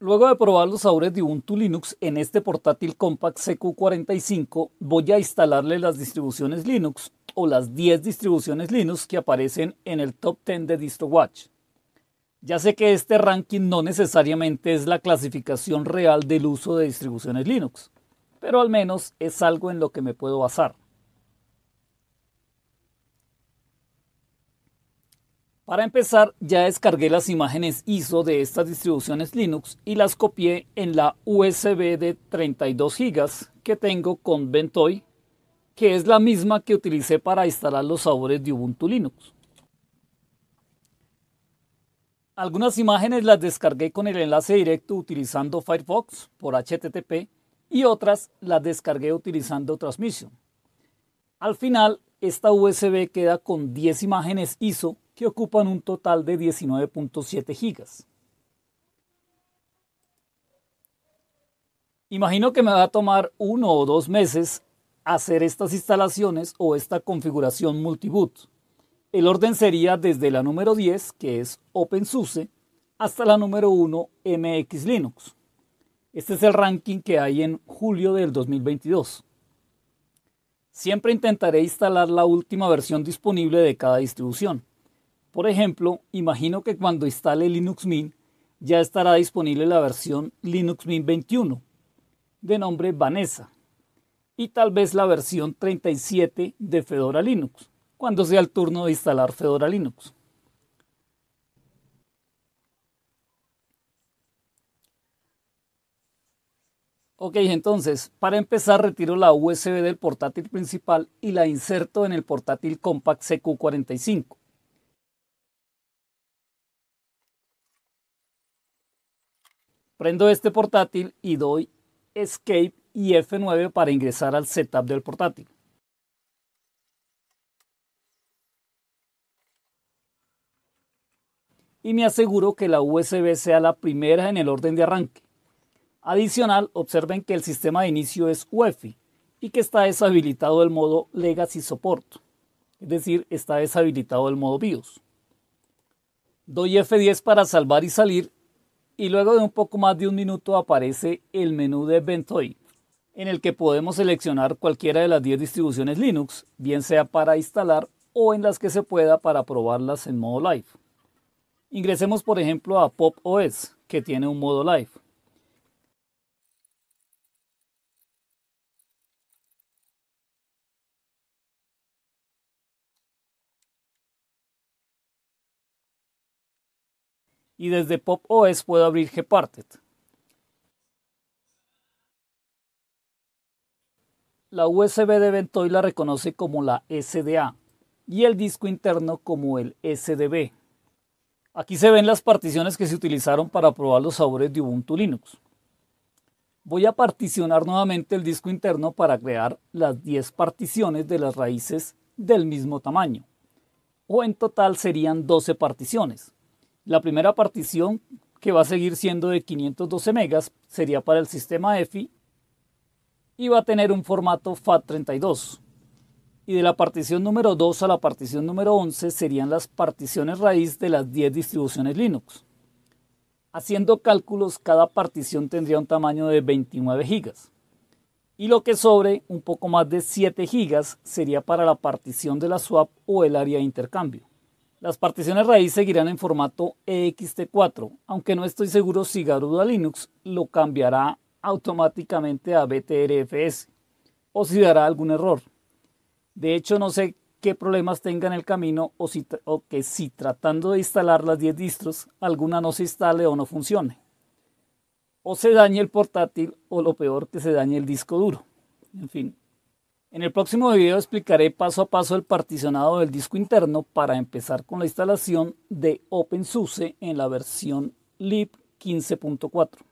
Luego de probar los sabores de Ubuntu Linux en este portátil Compact CQ45, voy a instalarle las distribuciones Linux o las 10 distribuciones Linux que aparecen en el top 10 de DistroWatch. Ya sé que este ranking no necesariamente es la clasificación real del uso de distribuciones Linux, pero al menos es algo en lo que me puedo basar. Para empezar, ya descargué las imágenes ISO de estas distribuciones Linux y las copié en la USB de 32 GB que tengo con Ventoy, que es la misma que utilicé para instalar los sabores de Ubuntu Linux. Algunas imágenes las descargué con el enlace directo utilizando Firefox por HTTP y otras las descargué utilizando Transmission. Al final, esta USB queda con 10 imágenes ISO que ocupan un total de 19.7 gigas. Imagino que me va a tomar uno o dos meses hacer estas instalaciones o esta configuración multiboot. El orden sería desde la número 10, que es OpenSUSE, hasta la número 1, MX Linux. Este es el ranking que hay en julio del 2022. Siempre intentaré instalar la última versión disponible de cada distribución. Por ejemplo, imagino que cuando instale Linux Mint ya estará disponible la versión Linux Mint 21 de nombre Vanessa y tal vez la versión 37 de Fedora Linux cuando sea el turno de instalar Fedora Linux. Ok, entonces, para empezar retiro la USB del portátil principal y la inserto en el portátil Compact CQ45. Prendo este portátil y doy Escape y F9 para ingresar al setup del portátil. Y me aseguro que la USB sea la primera en el orden de arranque. Adicional, observen que el sistema de inicio es UEFI y que está deshabilitado el modo Legacy Support, es decir, está deshabilitado el modo BIOS. Doy F10 para salvar y salir y luego de un poco más de un minuto aparece el menú de Ventoy, en el que podemos seleccionar cualquiera de las 10 distribuciones Linux, bien sea para instalar o en las que se pueda para probarlas en modo live. Ingresemos por ejemplo a Pop OS, que tiene un modo live. y desde Pop OS puedo abrir Gparted. La USB de Ventoy la reconoce como la SDA y el disco interno como el SDB. Aquí se ven las particiones que se utilizaron para probar los sabores de Ubuntu Linux. Voy a particionar nuevamente el disco interno para crear las 10 particiones de las raíces del mismo tamaño, o en total serían 12 particiones. La primera partición, que va a seguir siendo de 512 megas, sería para el sistema EFI y va a tener un formato FAT32. Y de la partición número 2 a la partición número 11 serían las particiones raíz de las 10 distribuciones Linux. Haciendo cálculos, cada partición tendría un tamaño de 29 gigas. Y lo que sobre, un poco más de 7 gigas, sería para la partición de la swap o el área de intercambio. Las particiones raíz seguirán en formato ext4, aunque no estoy seguro si Garuda Linux lo cambiará automáticamente a BTRFS o si dará algún error. De hecho, no sé qué problemas tenga en el camino o, si, o que si tratando de instalar las 10 distros alguna no se instale o no funcione. O se dañe el portátil o lo peor que se dañe el disco duro. En fin, en el próximo video explicaré paso a paso el particionado del disco interno para empezar con la instalación de OpenSUSE en la versión lib 15.4.